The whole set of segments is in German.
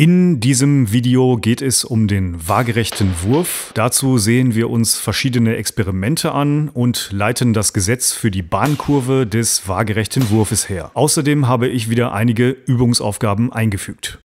In diesem Video geht es um den waagerechten Wurf. Dazu sehen wir uns verschiedene Experimente an und leiten das Gesetz für die Bahnkurve des waagerechten Wurfes her. Außerdem habe ich wieder einige Übungsaufgaben eingefügt.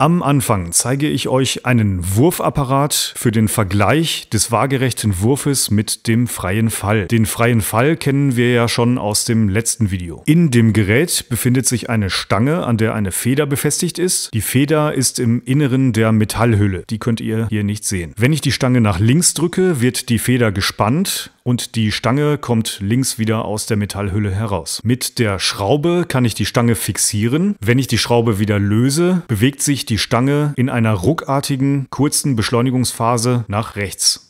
Am Anfang zeige ich euch einen Wurfapparat für den Vergleich des waagerechten Wurfes mit dem freien Fall. Den freien Fall kennen wir ja schon aus dem letzten Video. In dem Gerät befindet sich eine Stange, an der eine Feder befestigt ist. Die Feder ist im Inneren der Metallhülle. Die könnt ihr hier nicht sehen. Wenn ich die Stange nach links drücke, wird die Feder gespannt und die Stange kommt links wieder aus der Metallhülle heraus. Mit der Schraube kann ich die Stange fixieren. Wenn ich die Schraube wieder löse, bewegt sich die Stange in einer ruckartigen, kurzen Beschleunigungsphase nach rechts.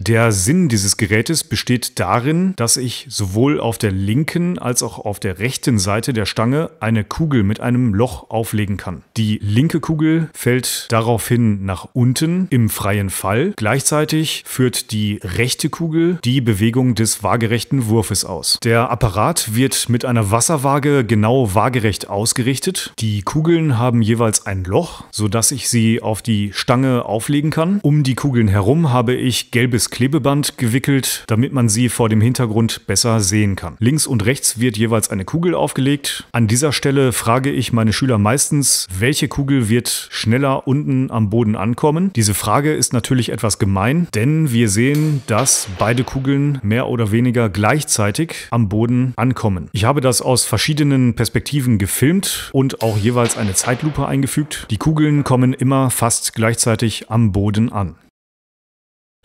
Der Sinn dieses Gerätes besteht darin, dass ich sowohl auf der linken als auch auf der rechten Seite der Stange eine Kugel mit einem Loch auflegen kann. Die linke Kugel fällt daraufhin nach unten im freien Fall. Gleichzeitig führt die rechte Kugel die Bewegung des waagerechten Wurfes aus. Der Apparat wird mit einer Wasserwaage genau waagerecht ausgerichtet. Die Kugeln haben jeweils ein Loch, sodass ich sie auf die Stange auflegen kann. Um die Kugeln herum habe ich gelbes Klebeband gewickelt, damit man sie vor dem Hintergrund besser sehen kann. Links und rechts wird jeweils eine Kugel aufgelegt. An dieser Stelle frage ich meine Schüler meistens, welche Kugel wird schneller unten am Boden ankommen. Diese Frage ist natürlich etwas gemein, denn wir sehen, dass beide Kugeln mehr oder weniger gleichzeitig am Boden ankommen. Ich habe das aus verschiedenen Perspektiven gefilmt und auch jeweils eine Zeitlupe eingefügt. Die Kugeln kommen immer fast gleichzeitig am Boden an.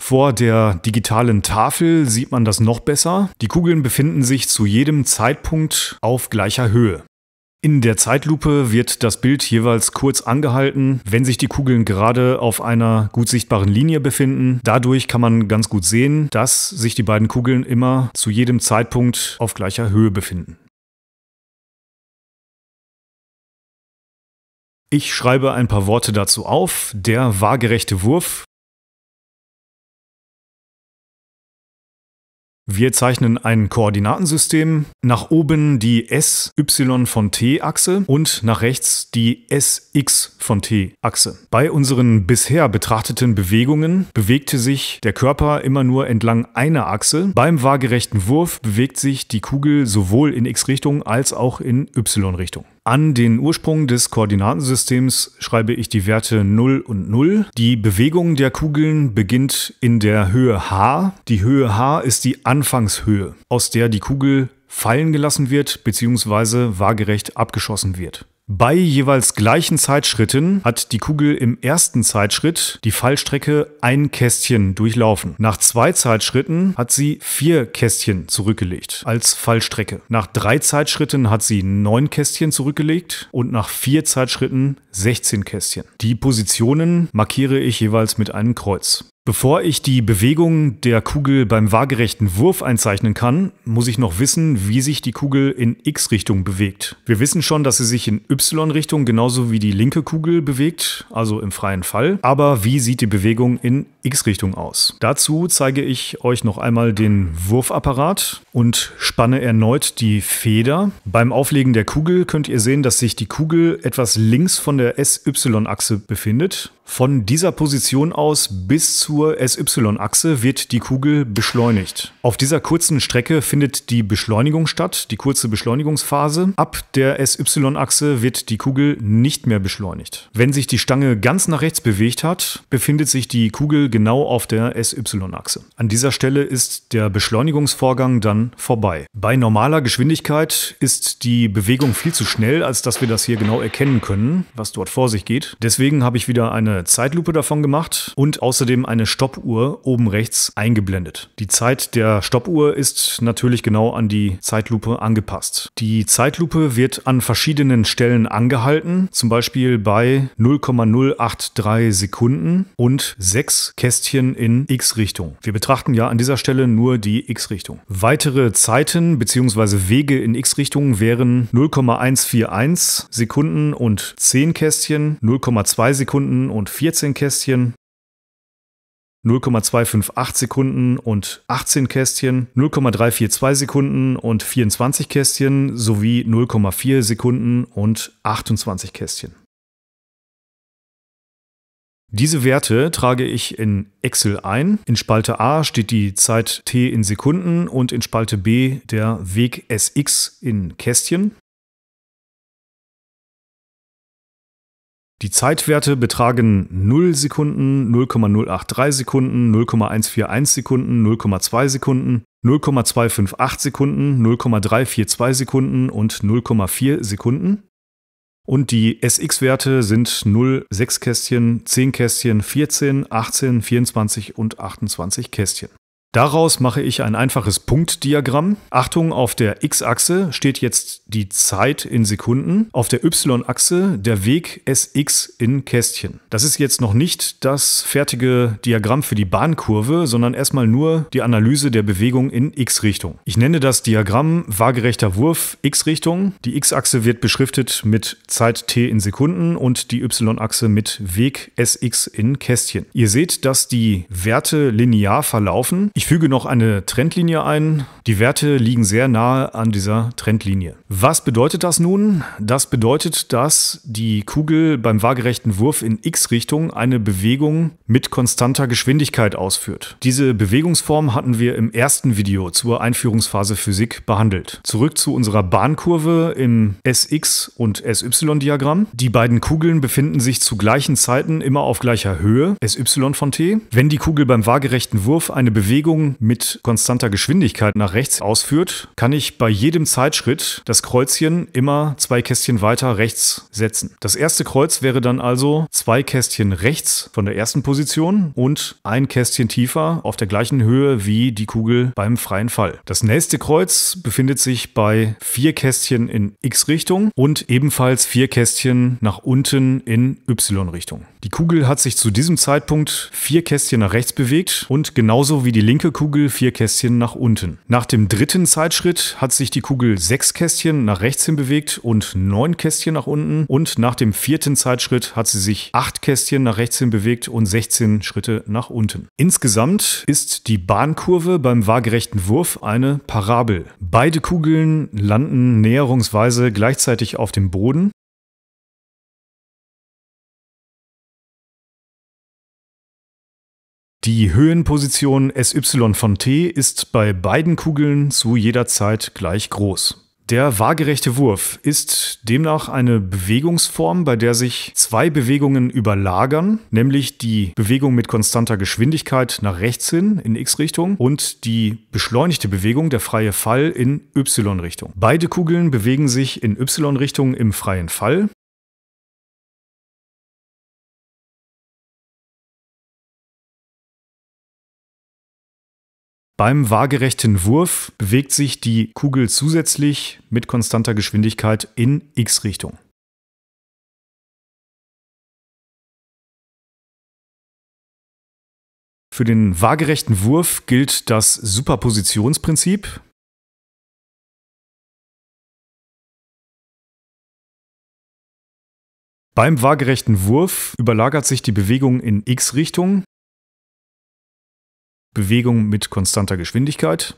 Vor der digitalen Tafel sieht man das noch besser. Die Kugeln befinden sich zu jedem Zeitpunkt auf gleicher Höhe. In der Zeitlupe wird das Bild jeweils kurz angehalten, wenn sich die Kugeln gerade auf einer gut sichtbaren Linie befinden. Dadurch kann man ganz gut sehen, dass sich die beiden Kugeln immer zu jedem Zeitpunkt auf gleicher Höhe befinden. Ich schreibe ein paar Worte dazu auf. Der waagerechte Wurf Wir zeichnen ein Koordinatensystem, nach oben die SY von t-Achse und nach rechts die SX von t-Achse. Bei unseren bisher betrachteten Bewegungen bewegte sich der Körper immer nur entlang einer Achse. Beim waagerechten Wurf bewegt sich die Kugel sowohl in X-Richtung als auch in Y-Richtung. An den Ursprung des Koordinatensystems schreibe ich die Werte 0 und 0. Die Bewegung der Kugeln beginnt in der Höhe h. Die Höhe h ist die Anfangshöhe, aus der die Kugel fallen gelassen wird bzw. waagerecht abgeschossen wird. Bei jeweils gleichen Zeitschritten hat die Kugel im ersten Zeitschritt die Fallstrecke ein Kästchen durchlaufen. Nach zwei Zeitschritten hat sie vier Kästchen zurückgelegt als Fallstrecke. Nach drei Zeitschritten hat sie neun Kästchen zurückgelegt und nach vier Zeitschritten 16 Kästchen. Die Positionen markiere ich jeweils mit einem Kreuz. Bevor ich die Bewegung der Kugel beim waagerechten Wurf einzeichnen kann, muss ich noch wissen, wie sich die Kugel in X-Richtung bewegt. Wir wissen schon, dass sie sich in Y-Richtung genauso wie die linke Kugel bewegt, also im freien Fall. Aber wie sieht die Bewegung in X-Richtung aus? Dazu zeige ich euch noch einmal den Wurfapparat und spanne erneut die Feder. Beim Auflegen der Kugel könnt ihr sehen, dass sich die Kugel etwas links von der SY-Achse befindet. Von dieser Position aus bis zur SY-Achse wird die Kugel beschleunigt. Auf dieser kurzen Strecke findet die Beschleunigung statt, die kurze Beschleunigungsphase. Ab der SY-Achse wird die Kugel nicht mehr beschleunigt. Wenn sich die Stange ganz nach rechts bewegt hat, befindet sich die Kugel genau auf der SY-Achse. An dieser Stelle ist der Beschleunigungsvorgang dann vorbei. Bei normaler Geschwindigkeit ist die Bewegung viel zu schnell, als dass wir das hier genau erkennen können, was dort vor sich geht. Deswegen habe ich wieder eine Zeitlupe davon gemacht und außerdem eine Stoppuhr oben rechts eingeblendet. Die Zeit der Stoppuhr ist natürlich genau an die Zeitlupe angepasst. Die Zeitlupe wird an verschiedenen Stellen angehalten, zum Beispiel bei 0,083 Sekunden und sechs Kästchen in X-Richtung. Wir betrachten ja an dieser Stelle nur die X-Richtung. Weitere weitere Zeiten bzw. Wege in X-Richtungen wären 0,141 Sekunden und 10 Kästchen, 0,2 Sekunden und 14 Kästchen, 0,258 Sekunden und 18 Kästchen, 0,342 Sekunden und 24 Kästchen sowie 0,4 Sekunden und 28 Kästchen. Diese Werte trage ich in Excel ein. In Spalte A steht die Zeit t in Sekunden und in Spalte B der Weg sx in Kästchen. Die Zeitwerte betragen 0 Sekunden, 0,083 Sekunden, 0,141 Sekunden, 0,2 Sekunden, 0,258 Sekunden, 0,342 Sekunden und 0,4 Sekunden. Und die SX-Werte sind 0, 6 Kästchen, 10 Kästchen, 14, 18, 24 und 28 Kästchen. Daraus mache ich ein einfaches Punktdiagramm. Achtung, auf der x-Achse steht jetzt die Zeit in Sekunden, auf der y-Achse der Weg sx in Kästchen. Das ist jetzt noch nicht das fertige Diagramm für die Bahnkurve, sondern erstmal nur die Analyse der Bewegung in x-Richtung. Ich nenne das Diagramm waagerechter Wurf x-Richtung. Die x-Achse wird beschriftet mit Zeit t in Sekunden und die y-Achse mit Weg sx in Kästchen. Ihr seht, dass die Werte linear verlaufen. Ich ich füge noch eine Trendlinie ein. Die Werte liegen sehr nahe an dieser Trendlinie. Was bedeutet das nun? Das bedeutet, dass die Kugel beim waagerechten Wurf in X-Richtung eine Bewegung mit konstanter Geschwindigkeit ausführt. Diese Bewegungsform hatten wir im ersten Video zur Einführungsphase Physik behandelt. Zurück zu unserer Bahnkurve im SX- und SY-Diagramm. Die beiden Kugeln befinden sich zu gleichen Zeiten immer auf gleicher Höhe, SY von t. Wenn die Kugel beim waagerechten Wurf eine Bewegung Bewegung mit konstanter Geschwindigkeit nach rechts ausführt, kann ich bei jedem Zeitschritt das Kreuzchen immer zwei Kästchen weiter rechts setzen. Das erste Kreuz wäre dann also zwei Kästchen rechts von der ersten Position und ein Kästchen tiefer auf der gleichen Höhe wie die Kugel beim freien Fall. Das nächste Kreuz befindet sich bei vier Kästchen in X-Richtung und ebenfalls vier Kästchen nach unten in Y-Richtung. Die Kugel hat sich zu diesem Zeitpunkt vier Kästchen nach rechts bewegt und genauso wie die linke linke Kugel vier Kästchen nach unten. Nach dem dritten Zeitschritt hat sich die Kugel sechs Kästchen nach rechts hin bewegt und neun Kästchen nach unten. Und nach dem vierten Zeitschritt hat sie sich acht Kästchen nach rechts hin bewegt und 16 Schritte nach unten. Insgesamt ist die Bahnkurve beim waagerechten Wurf eine Parabel. Beide Kugeln landen näherungsweise gleichzeitig auf dem Boden Die Höhenposition SY von t ist bei beiden Kugeln zu jeder Zeit gleich groß. Der waagerechte Wurf ist demnach eine Bewegungsform, bei der sich zwei Bewegungen überlagern, nämlich die Bewegung mit konstanter Geschwindigkeit nach rechts hin in x-Richtung und die beschleunigte Bewegung, der freie Fall, in y-Richtung. Beide Kugeln bewegen sich in y-Richtung im freien Fall Beim waagerechten Wurf bewegt sich die Kugel zusätzlich mit konstanter Geschwindigkeit in x-Richtung. Für den waagerechten Wurf gilt das Superpositionsprinzip. Beim waagerechten Wurf überlagert sich die Bewegung in x-Richtung Bewegung mit konstanter Geschwindigkeit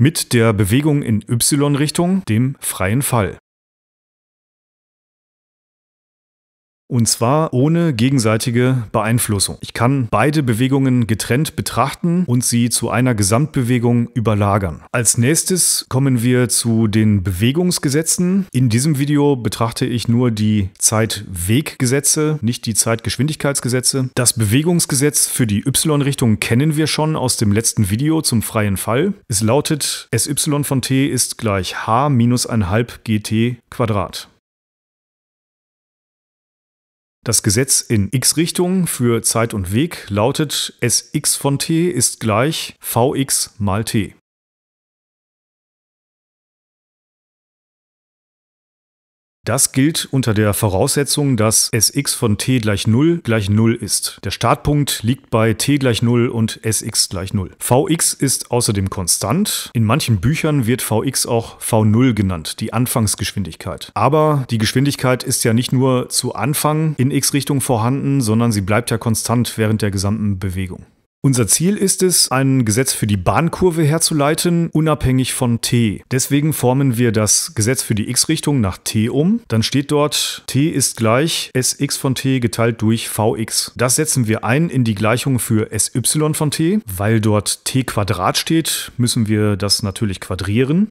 mit der Bewegung in y-Richtung, dem freien Fall. Und zwar ohne gegenseitige Beeinflussung. Ich kann beide Bewegungen getrennt betrachten und sie zu einer Gesamtbewegung überlagern. Als nächstes kommen wir zu den Bewegungsgesetzen. In diesem Video betrachte ich nur die Zeitweggesetze, nicht die Zeitgeschwindigkeitsgesetze. Das Bewegungsgesetz für die y-Richtung kennen wir schon aus dem letzten Video zum freien Fall. Es lautet Sy von t ist gleich h minus halb gt Quadrat. Das Gesetz in x-Richtung für Zeit und Weg lautet Sx von t ist gleich Vx mal t. Das gilt unter der Voraussetzung, dass sx von t gleich 0 gleich 0 ist. Der Startpunkt liegt bei t gleich 0 und sx gleich 0. vx ist außerdem konstant. In manchen Büchern wird vx auch v0 genannt, die Anfangsgeschwindigkeit. Aber die Geschwindigkeit ist ja nicht nur zu Anfang in x-Richtung vorhanden, sondern sie bleibt ja konstant während der gesamten Bewegung. Unser Ziel ist es, ein Gesetz für die Bahnkurve herzuleiten, unabhängig von t. Deswegen formen wir das Gesetz für die x-Richtung nach t um. Dann steht dort, t ist gleich sx von t geteilt durch vx. Das setzen wir ein in die Gleichung für sy von t. Weil dort t Quadrat steht, müssen wir das natürlich quadrieren.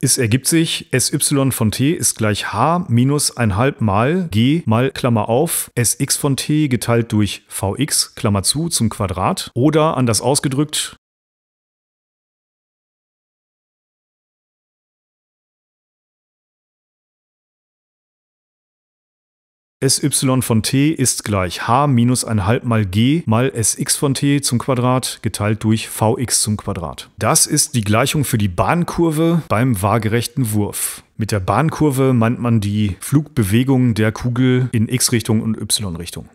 Es ergibt sich SY von t ist gleich h minus 1,5 mal g mal Klammer auf Sx von t geteilt durch Vx Klammer zu zum Quadrat oder anders ausgedrückt SY von t ist gleich h minus halb mal g mal sx von t zum Quadrat geteilt durch vx zum Quadrat. Das ist die Gleichung für die Bahnkurve beim waagerechten Wurf. Mit der Bahnkurve meint man die Flugbewegung der Kugel in x-Richtung und y-Richtung.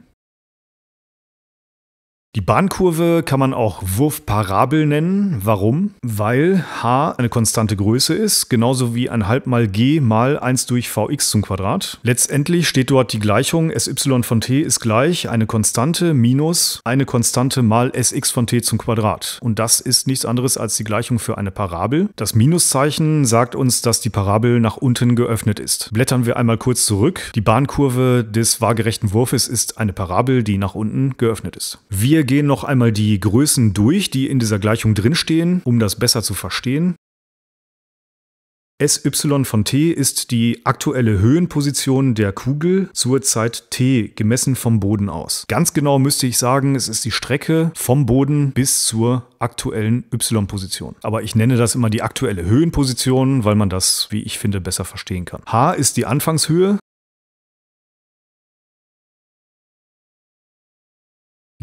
Die Bahnkurve kann man auch Wurfparabel nennen. Warum? Weil h eine konstante Größe ist, genauso wie ein halb mal g mal 1 durch vx zum Quadrat. Letztendlich steht dort die Gleichung sy von t ist gleich eine Konstante minus eine Konstante mal sx von t zum Quadrat. Und das ist nichts anderes als die Gleichung für eine Parabel. Das Minuszeichen sagt uns, dass die Parabel nach unten geöffnet ist. Blättern wir einmal kurz zurück. Die Bahnkurve des waagerechten Wurfes ist eine Parabel, die nach unten geöffnet ist. Wir gehen noch einmal die Größen durch, die in dieser Gleichung drinstehen, um das besser zu verstehen. SY von t ist die aktuelle Höhenposition der Kugel zur Zeit t, gemessen vom Boden aus. Ganz genau müsste ich sagen, es ist die Strecke vom Boden bis zur aktuellen y-Position. Aber ich nenne das immer die aktuelle Höhenposition, weil man das, wie ich finde, besser verstehen kann. h ist die Anfangshöhe,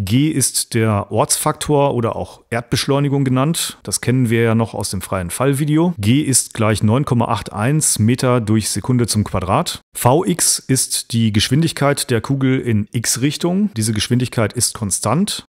G ist der Ortsfaktor oder auch Erdbeschleunigung genannt. Das kennen wir ja noch aus dem freien Fallvideo. G ist gleich 9,81 Meter durch Sekunde zum Quadrat. Vx ist die Geschwindigkeit der Kugel in x-Richtung. Diese Geschwindigkeit ist konstant.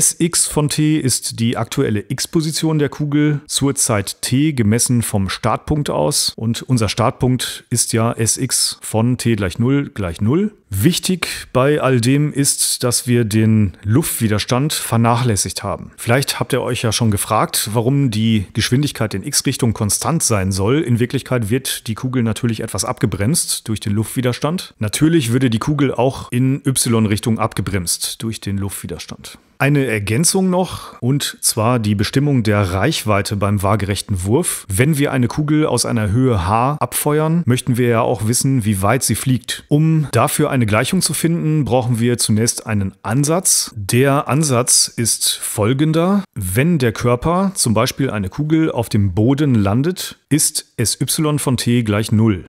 Sx von t ist die aktuelle x-Position der Kugel zur Zeit t gemessen vom Startpunkt aus. Und unser Startpunkt ist ja Sx von t gleich 0 gleich 0. Wichtig bei all dem ist, dass wir den Luftwiderstand vernachlässigt haben. Vielleicht habt ihr euch ja schon gefragt, warum die Geschwindigkeit in X-Richtung konstant sein soll. In Wirklichkeit wird die Kugel natürlich etwas abgebremst durch den Luftwiderstand. Natürlich würde die Kugel auch in Y-Richtung abgebremst durch den Luftwiderstand. Eine Ergänzung noch, und zwar die Bestimmung der Reichweite beim waagerechten Wurf. Wenn wir eine Kugel aus einer Höhe h abfeuern, möchten wir ja auch wissen, wie weit sie fliegt. Um dafür eine eine Gleichung zu finden, brauchen wir zunächst einen Ansatz. Der Ansatz ist folgender. Wenn der Körper, zum Beispiel eine Kugel, auf dem Boden landet, ist SY von t gleich 0.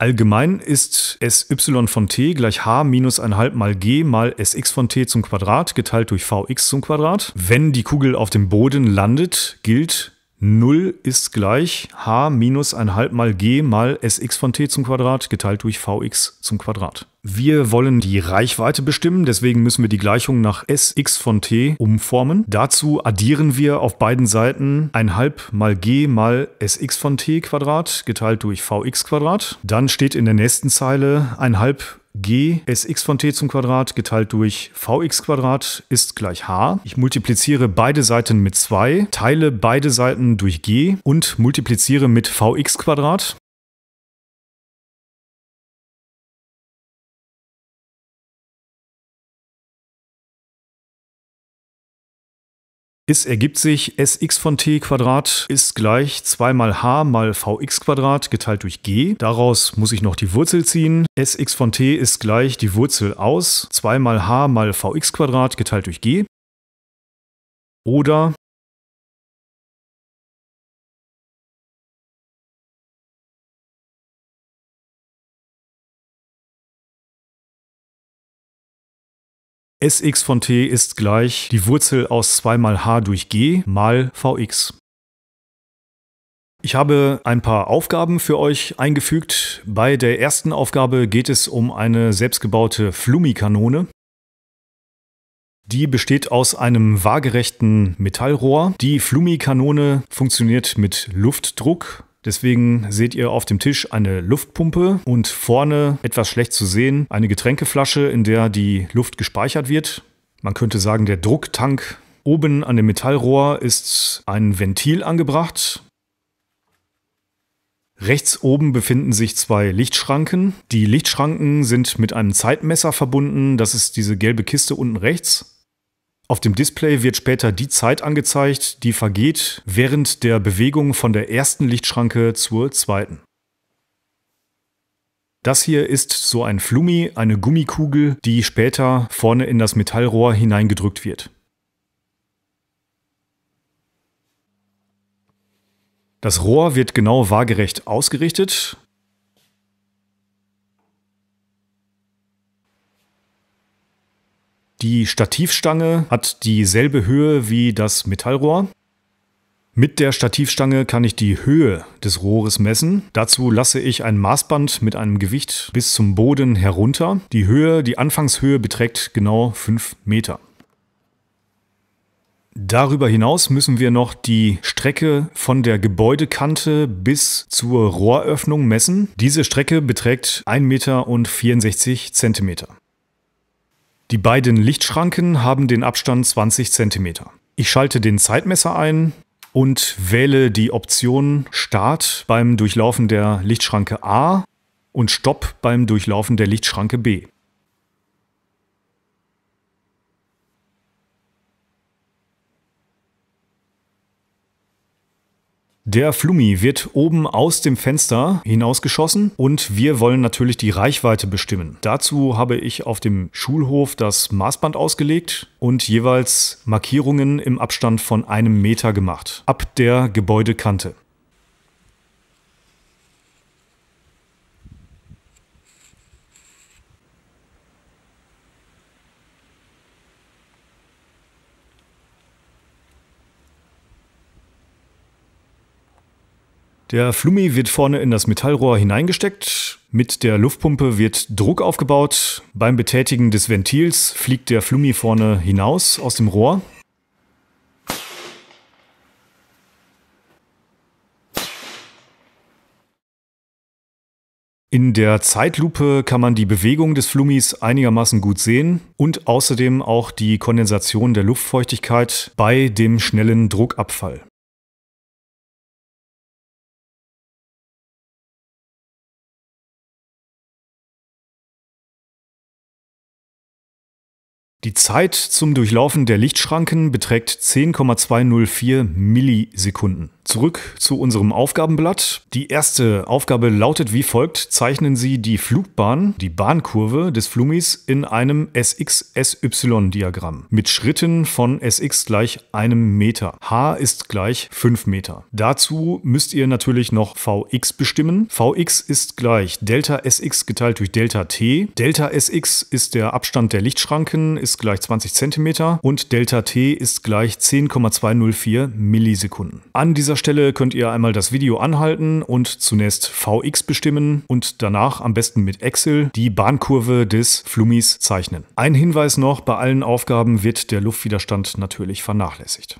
Allgemein ist SY von t gleich h minus 1,5 mal g mal Sx von t zum Quadrat geteilt durch Vx zum Quadrat. Wenn die Kugel auf dem Boden landet, gilt 0 ist gleich h minus 1,5 mal g mal sx von t zum Quadrat geteilt durch vx zum Quadrat. Wir wollen die Reichweite bestimmen, deswegen müssen wir die Gleichung nach sx von t umformen. Dazu addieren wir auf beiden Seiten 1,5 mal g mal sx von t Quadrat geteilt durch vx Quadrat. Dann steht in der nächsten Zeile 1,5 g sx von t zum Quadrat geteilt durch vx Quadrat ist gleich h. Ich multipliziere beide Seiten mit 2, teile beide Seiten durch g und multipliziere mit vx Quadrat. Es ergibt sich sx von t Quadrat ist gleich 2 mal h mal vx Quadrat geteilt durch g. Daraus muss ich noch die Wurzel ziehen. sx von t ist gleich die Wurzel aus 2 mal h mal vx Quadrat geteilt durch g. Oder Sx von t ist gleich die Wurzel aus 2 mal h durch g mal Vx. Ich habe ein paar Aufgaben für euch eingefügt. Bei der ersten Aufgabe geht es um eine selbstgebaute Flummikanone. Die besteht aus einem waagerechten Metallrohr. Die Flummikanone funktioniert mit Luftdruck. Deswegen seht ihr auf dem Tisch eine Luftpumpe und vorne etwas schlecht zu sehen eine Getränkeflasche, in der die Luft gespeichert wird. Man könnte sagen, der Drucktank oben an dem Metallrohr ist ein Ventil angebracht. Rechts oben befinden sich zwei Lichtschranken. Die Lichtschranken sind mit einem Zeitmesser verbunden. Das ist diese gelbe Kiste unten rechts. Auf dem Display wird später die Zeit angezeigt, die vergeht während der Bewegung von der ersten Lichtschranke zur zweiten. Das hier ist so ein Flummi, eine Gummikugel, die später vorne in das Metallrohr hineingedrückt wird. Das Rohr wird genau waagerecht ausgerichtet Die Stativstange hat dieselbe Höhe wie das Metallrohr. Mit der Stativstange kann ich die Höhe des Rohres messen. Dazu lasse ich ein Maßband mit einem Gewicht bis zum Boden herunter. Die Höhe, die Anfangshöhe beträgt genau 5 Meter. Darüber hinaus müssen wir noch die Strecke von der Gebäudekante bis zur Rohröffnung messen. Diese Strecke beträgt 1,64 Meter. Die beiden Lichtschranken haben den Abstand 20 cm. Ich schalte den Zeitmesser ein und wähle die Option Start beim Durchlaufen der Lichtschranke A und Stopp beim Durchlaufen der Lichtschranke B. Der Flummi wird oben aus dem Fenster hinausgeschossen und wir wollen natürlich die Reichweite bestimmen. Dazu habe ich auf dem Schulhof das Maßband ausgelegt und jeweils Markierungen im Abstand von einem Meter gemacht, ab der Gebäudekante. Der Flummi wird vorne in das Metallrohr hineingesteckt. Mit der Luftpumpe wird Druck aufgebaut. Beim Betätigen des Ventils fliegt der Flummi vorne hinaus aus dem Rohr. In der Zeitlupe kann man die Bewegung des Flummis einigermaßen gut sehen und außerdem auch die Kondensation der Luftfeuchtigkeit bei dem schnellen Druckabfall. Die Zeit zum Durchlaufen der Lichtschranken beträgt 10,204 Millisekunden. Zurück zu unserem Aufgabenblatt. Die erste Aufgabe lautet wie folgt. Zeichnen Sie die Flugbahn, die Bahnkurve des Flumis in einem SX-SY-Diagramm mit Schritten von SX gleich einem Meter. H ist gleich 5 Meter. Dazu müsst ihr natürlich noch Vx bestimmen. Vx ist gleich Delta SX geteilt durch Delta T. Delta SX ist der Abstand der Lichtschranken, ist gleich 20 Zentimeter und Delta T ist gleich 10,204 Millisekunden. An dieser dieser Stelle könnt ihr einmal das Video anhalten und zunächst VX bestimmen und danach am besten mit Excel die Bahnkurve des Flummis zeichnen. Ein Hinweis noch, bei allen Aufgaben wird der Luftwiderstand natürlich vernachlässigt.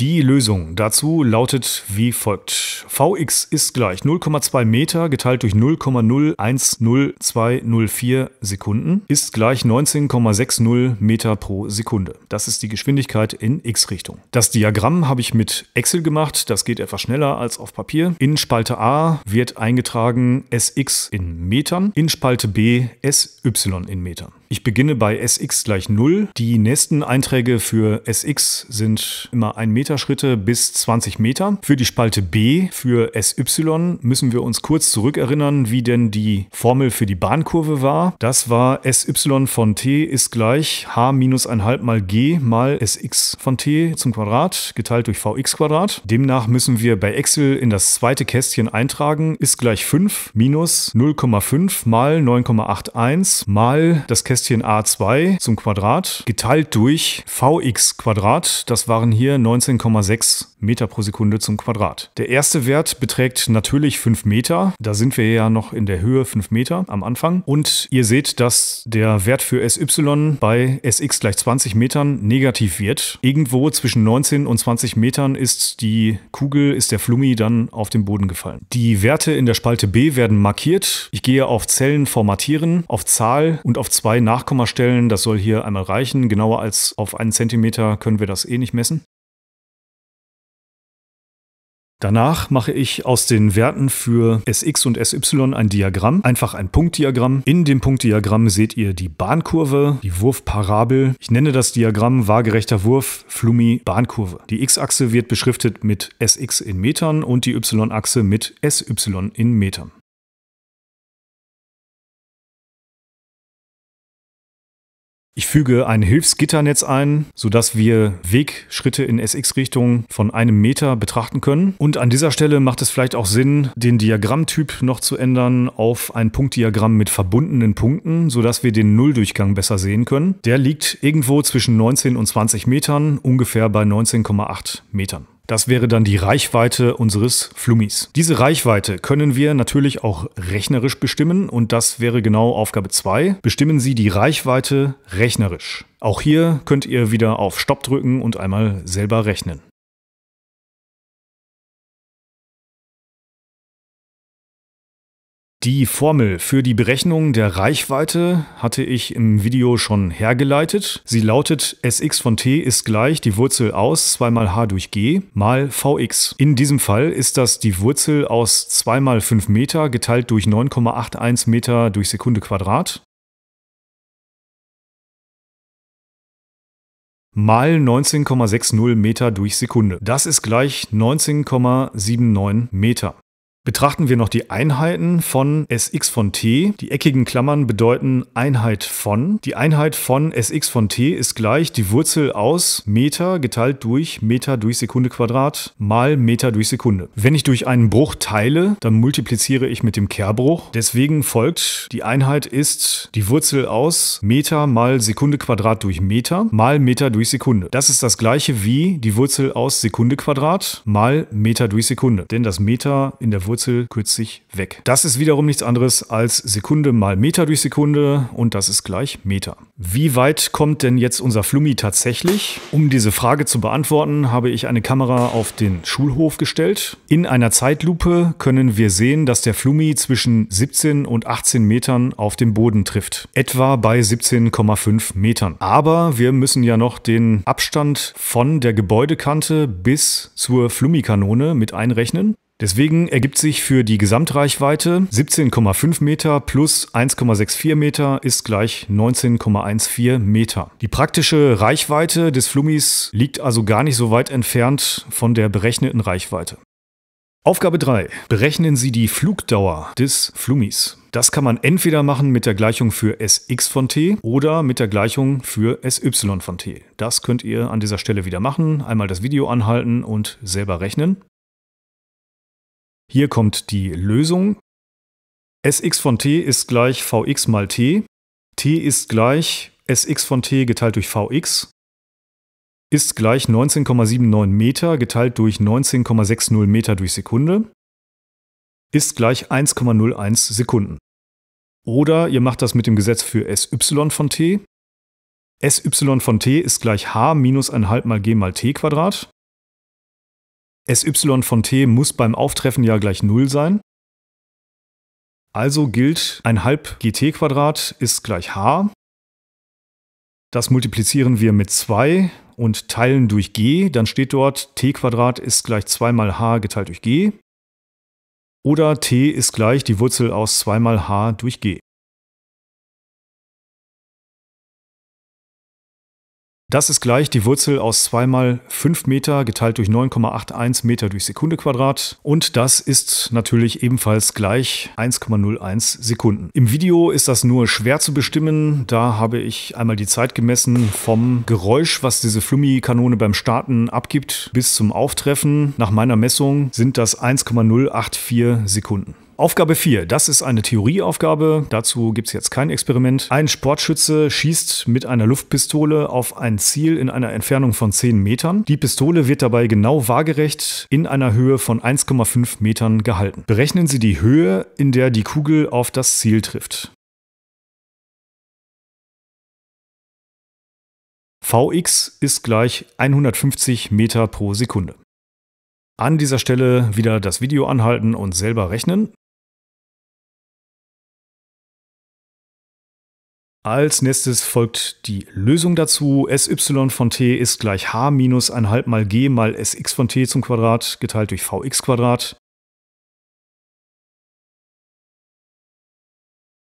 Die Lösung dazu lautet wie folgt. Vx ist gleich 0,2 Meter geteilt durch 0,010204 Sekunden ist gleich 19,60 Meter pro Sekunde. Das ist die Geschwindigkeit in x-Richtung. Das Diagramm habe ich mit Excel gemacht. Das geht etwas schneller als auf Papier. In Spalte A wird eingetragen sx in Metern, in Spalte B sy in Metern. Ich beginne bei sx gleich 0. Die nächsten Einträge für sx sind immer 1 Meter Schritte bis 20 Meter. Für die Spalte b für sy müssen wir uns kurz zurückerinnern, wie denn die Formel für die Bahnkurve war. Das war sy von t ist gleich h minus 1,5 mal g mal sx von t zum Quadrat geteilt durch vx Quadrat. Demnach müssen wir bei Excel in das zweite Kästchen eintragen ist gleich 5 minus 0,5 mal 9,81 mal das Kästchen Kästchen a2 zum Quadrat geteilt durch vx Quadrat. Das waren hier 19,6 Meter pro Sekunde zum Quadrat. Der erste Wert beträgt natürlich 5 Meter. Da sind wir ja noch in der Höhe 5 Meter am Anfang. Und ihr seht, dass der Wert für SY bei SX gleich 20 Metern negativ wird. Irgendwo zwischen 19 und 20 Metern ist die Kugel, ist der Flummi dann auf den Boden gefallen. Die Werte in der Spalte B werden markiert. Ich gehe auf Zellen formatieren, auf Zahl und auf 2 Nachkommastellen, das soll hier einmal reichen. Genauer als auf einen Zentimeter können wir das eh nicht messen. Danach mache ich aus den Werten für Sx und Sy ein Diagramm, einfach ein Punktdiagramm. In dem Punktdiagramm seht ihr die Bahnkurve, die Wurfparabel. Ich nenne das Diagramm waagerechter Wurf, Flummi, Bahnkurve. Die X-Achse wird beschriftet mit Sx in Metern und die Y-Achse mit Sy in Metern. Ich füge ein Hilfsgitternetz ein, sodass wir Wegschritte in SX-Richtung von einem Meter betrachten können. Und an dieser Stelle macht es vielleicht auch Sinn, den Diagrammtyp noch zu ändern auf ein Punktdiagramm mit verbundenen Punkten, sodass wir den Nulldurchgang besser sehen können. Der liegt irgendwo zwischen 19 und 20 Metern, ungefähr bei 19,8 Metern. Das wäre dann die Reichweite unseres Flummis. Diese Reichweite können wir natürlich auch rechnerisch bestimmen und das wäre genau Aufgabe 2. Bestimmen Sie die Reichweite rechnerisch. Auch hier könnt ihr wieder auf Stopp drücken und einmal selber rechnen. Die Formel für die Berechnung der Reichweite hatte ich im Video schon hergeleitet. Sie lautet sx von t ist gleich die Wurzel aus 2 mal h durch g mal vx. In diesem Fall ist das die Wurzel aus 2 mal 5 Meter geteilt durch 9,81 Meter durch Sekunde Quadrat mal 19,60 Meter durch Sekunde. Das ist gleich 19,79 Meter. Betrachten wir noch die Einheiten von sx von t. Die eckigen Klammern bedeuten Einheit von. Die Einheit von sx von t ist gleich die Wurzel aus Meter geteilt durch Meter durch Sekunde Quadrat mal Meter durch Sekunde. Wenn ich durch einen Bruch teile, dann multipliziere ich mit dem Kehrbruch. Deswegen folgt, die Einheit ist die Wurzel aus Meter mal Sekunde Quadrat durch Meter mal Meter durch Sekunde. Das ist das gleiche wie die Wurzel aus Sekunde Quadrat mal Meter durch Sekunde. Denn das Meter in der Wurzel Wurzel kürzt weg. Das ist wiederum nichts anderes als Sekunde mal Meter durch Sekunde und das ist gleich Meter. Wie weit kommt denn jetzt unser Flummi tatsächlich? Um diese Frage zu beantworten, habe ich eine Kamera auf den Schulhof gestellt. In einer Zeitlupe können wir sehen, dass der Flummi zwischen 17 und 18 Metern auf dem Boden trifft. Etwa bei 17,5 Metern. Aber wir müssen ja noch den Abstand von der Gebäudekante bis zur Flummikanone mit einrechnen. Deswegen ergibt sich für die Gesamtreichweite 17,5 Meter plus 1,64 Meter ist gleich 19,14 Meter. Die praktische Reichweite des Flummis liegt also gar nicht so weit entfernt von der berechneten Reichweite. Aufgabe 3. Berechnen Sie die Flugdauer des Flummis. Das kann man entweder machen mit der Gleichung für Sx von t oder mit der Gleichung für Sy von t. Das könnt ihr an dieser Stelle wieder machen, einmal das Video anhalten und selber rechnen. Hier kommt die Lösung. Sx von t ist gleich Vx mal t. t ist gleich Sx von t geteilt durch Vx ist gleich 19,79 Meter geteilt durch 19,60 Meter durch Sekunde ist gleich 1,01 Sekunden. Oder ihr macht das mit dem Gesetz für Sy von t. Sy von t ist gleich h minus 1,5 mal g mal t Quadrat. SY von t muss beim Auftreffen ja gleich 0 sein. Also gilt, ein halb gt ist gleich h. Das multiplizieren wir mit 2 und teilen durch g. Dann steht dort, t ist gleich 2 mal h geteilt durch g. Oder t ist gleich die Wurzel aus 2 mal h durch g. Das ist gleich die Wurzel aus 2 mal 5 Meter geteilt durch 9,81 Meter durch Sekunde Quadrat. Und das ist natürlich ebenfalls gleich 1,01 Sekunden. Im Video ist das nur schwer zu bestimmen. Da habe ich einmal die Zeit gemessen vom Geräusch, was diese Flummi-Kanone beim Starten abgibt, bis zum Auftreffen. Nach meiner Messung sind das 1,084 Sekunden. Aufgabe 4, das ist eine Theorieaufgabe. Dazu gibt es jetzt kein Experiment. Ein Sportschütze schießt mit einer Luftpistole auf ein Ziel in einer Entfernung von 10 Metern. Die Pistole wird dabei genau waagerecht in einer Höhe von 1,5 Metern gehalten. Berechnen Sie die Höhe, in der die Kugel auf das Ziel trifft. Vx ist gleich 150 Meter pro Sekunde. An dieser Stelle wieder das Video anhalten und selber rechnen. Als nächstes folgt die Lösung dazu. SY von t ist gleich h minus 1,5 mal g mal sx von t zum Quadrat geteilt durch vx Quadrat.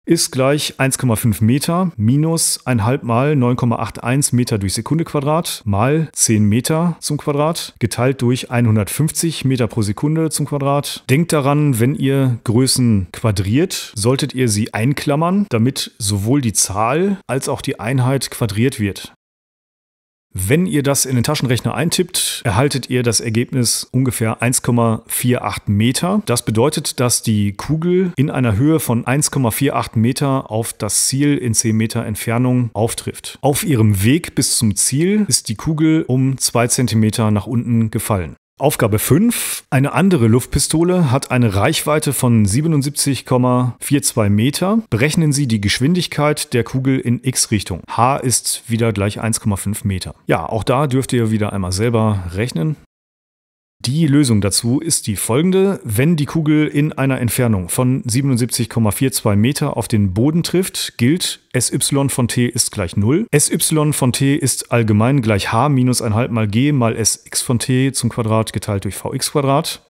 ist gleich 1,5 Meter minus 1,5 mal 9,81 Meter durch Sekunde Quadrat mal 10 Meter zum Quadrat geteilt durch 150 Meter pro Sekunde zum Quadrat. Denkt daran, wenn ihr Größen quadriert, solltet ihr sie einklammern, damit sowohl die Zahl als auch die Einheit quadriert wird. Wenn ihr das in den Taschenrechner eintippt, erhaltet ihr das Ergebnis ungefähr 1,48 Meter. Das bedeutet, dass die Kugel in einer Höhe von 1,48 Meter auf das Ziel in 10 Meter Entfernung auftrifft. Auf ihrem Weg bis zum Ziel ist die Kugel um 2 Zentimeter nach unten gefallen. Aufgabe 5. Eine andere Luftpistole hat eine Reichweite von 77,42 Meter. Berechnen Sie die Geschwindigkeit der Kugel in X-Richtung. H ist wieder gleich 1,5 Meter. Ja, auch da dürft ihr wieder einmal selber rechnen. Die Lösung dazu ist die folgende. Wenn die Kugel in einer Entfernung von 77,42 Meter auf den Boden trifft, gilt SY von t ist gleich 0. SY von t ist allgemein gleich h minus 1,5 mal g mal Sx von t zum Quadrat geteilt durch Vx Quadrat.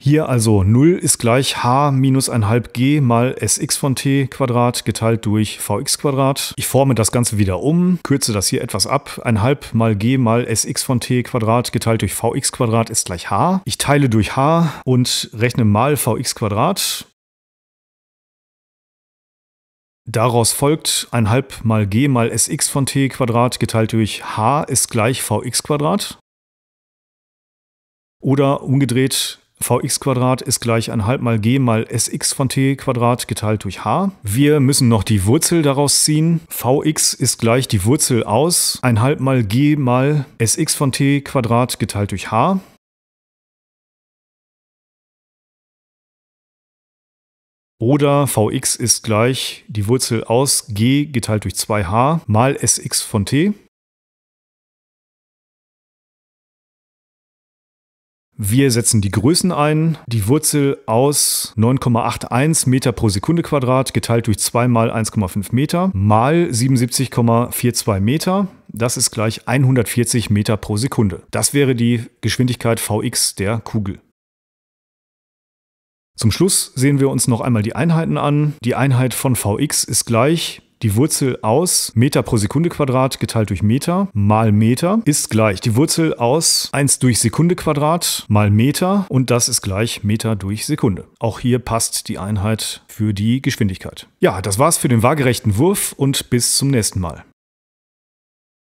Hier also 0 ist gleich h minus 1,5 g mal sx von t Quadrat geteilt durch vx Quadrat. Ich forme das Ganze wieder um, kürze das hier etwas ab. 1,5 mal g mal sx von t Quadrat geteilt durch vx Quadrat ist gleich h. Ich teile durch h und rechne mal vx Quadrat. Daraus folgt 1,5 mal g mal sx von t Quadrat geteilt durch h ist gleich vx Quadrat. Oder umgedreht Vx Quadrat ist gleich 1,5 mal g mal Sx von t Quadrat geteilt durch h. Wir müssen noch die Wurzel daraus ziehen. Vx ist gleich die Wurzel aus 1,5 mal g mal Sx von t Quadrat geteilt durch h. Oder Vx ist gleich die Wurzel aus g geteilt durch 2h mal Sx von t. Wir setzen die Größen ein. Die Wurzel aus 9,81 Meter pro Sekunde Quadrat geteilt durch 2 mal 1,5 Meter mal 77,42 Meter. Das ist gleich 140 Meter pro Sekunde. Das wäre die Geschwindigkeit Vx der Kugel. Zum Schluss sehen wir uns noch einmal die Einheiten an. Die Einheit von Vx ist gleich die Wurzel aus Meter pro Sekunde Quadrat geteilt durch Meter mal Meter ist gleich die Wurzel aus 1 durch Sekunde Quadrat mal Meter und das ist gleich Meter durch Sekunde. Auch hier passt die Einheit für die Geschwindigkeit. Ja, das war's für den waagerechten Wurf und bis zum nächsten Mal.